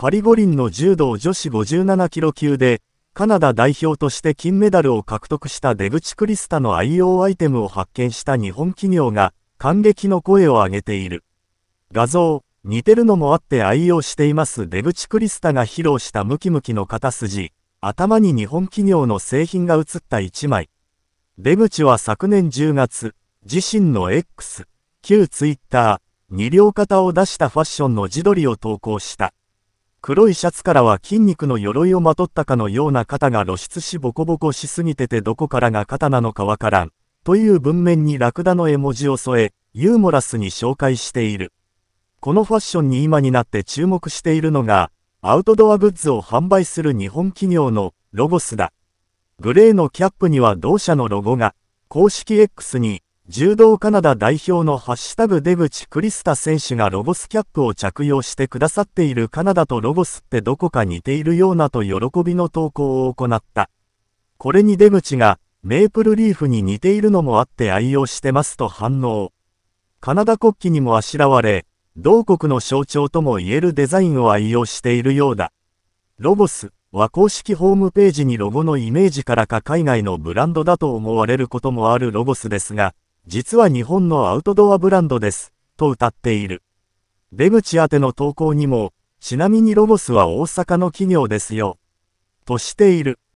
パリ五輪の柔道女子57キロ級で、カナダ代表として金メダルを獲得した出口クリスタの愛用アイテムを発見した日本企業が、感激の声を上げている。画像、似てるのもあって愛用しています出口クリスタが披露したムキムキの肩筋、頭に日本企業の製品が写った1枚。出口は昨年10月、自身の X、旧 Twitter、二両肩を出したファッションの自撮りを投稿した。黒いシャツからは筋肉の鎧をまとったかのような肩が露出しボコボコしすぎててどこからが肩なのかわからん。という文面にラクダの絵文字を添え、ユーモラスに紹介している。このファッションに今になって注目しているのが、アウトドアグッズを販売する日本企業のロゴスだ。グレーのキャップには同社のロゴが、公式 X に柔道カナダ代表のハッシュタグ出口クリスタ選手がロゴスキャップを着用してくださっているカナダとロゴスってどこか似ているようなと喜びの投稿を行った。これに出口が、メープルリーフに似ているのもあって愛用してますと反応。カナダ国旗にもあしらわれ、同国の象徴とも言えるデザインを愛用しているようだ。ロゴスは公式ホームページにロゴのイメージからか海外のブランドだと思われることもあるロゴスですが、実は日本のアウトドアブランドです、と歌っている。出口宛ての投稿にも、ちなみにロゴスは大阪の企業ですよ、としている。